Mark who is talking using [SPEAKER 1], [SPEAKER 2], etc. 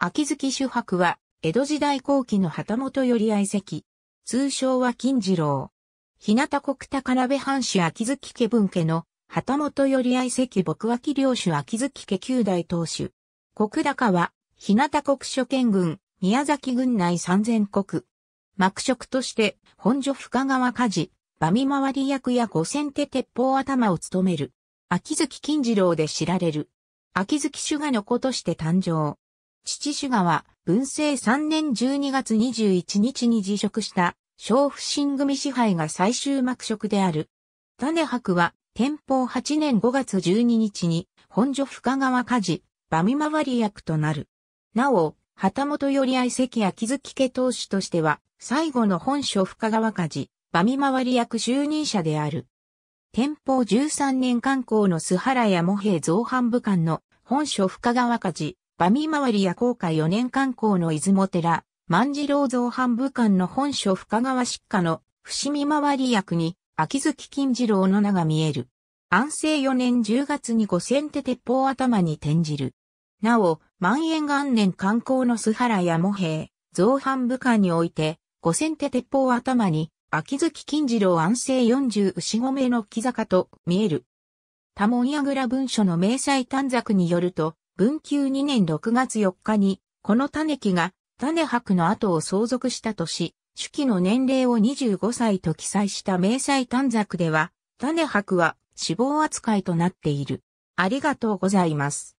[SPEAKER 1] 秋月主博は、江戸時代後期の旗本より愛席。通称は金次郎。日向国高鍋藩主秋月家分家の、旗本より愛席僕脇領主秋月家九代当主。国高は、日向国諸県軍、宮崎軍内三千国。幕職として、本所深川家事、馬見回り役や五千手鉄砲頭を務める。秋月金次郎で知られる。秋月主がの子として誕生。父主川、文政3年12月21日に辞職した、小不新組支配が最終幕職である。種博は、天保8年5月12日に、本所深川家事、馬見回り役となる。なお、旗本より愛席木月家当主としては、最後の本所深川家事、馬見回り役就任者である。天保13年観光の須原や茂平造反部官の本所深川家事、バミ周りや航海4年観光の出雲寺、万次郎造反武館の本所深川執家の伏見回り役に、秋月金次郎の名が見える。安政4年10月に五千手鉄砲頭に転じる。なお、万円元年観光の須原や茂平、造反武館において、五千手鉄砲頭に、秋月金次郎安政40牛込の木坂と見える。多門櫓文書の明細短冊によると、文久2年6月4日に、この種木が種博の後を相続したとし、手記の年齢を25歳と記載した明細短冊では、種博は死亡扱いとなっている。ありがとうございます。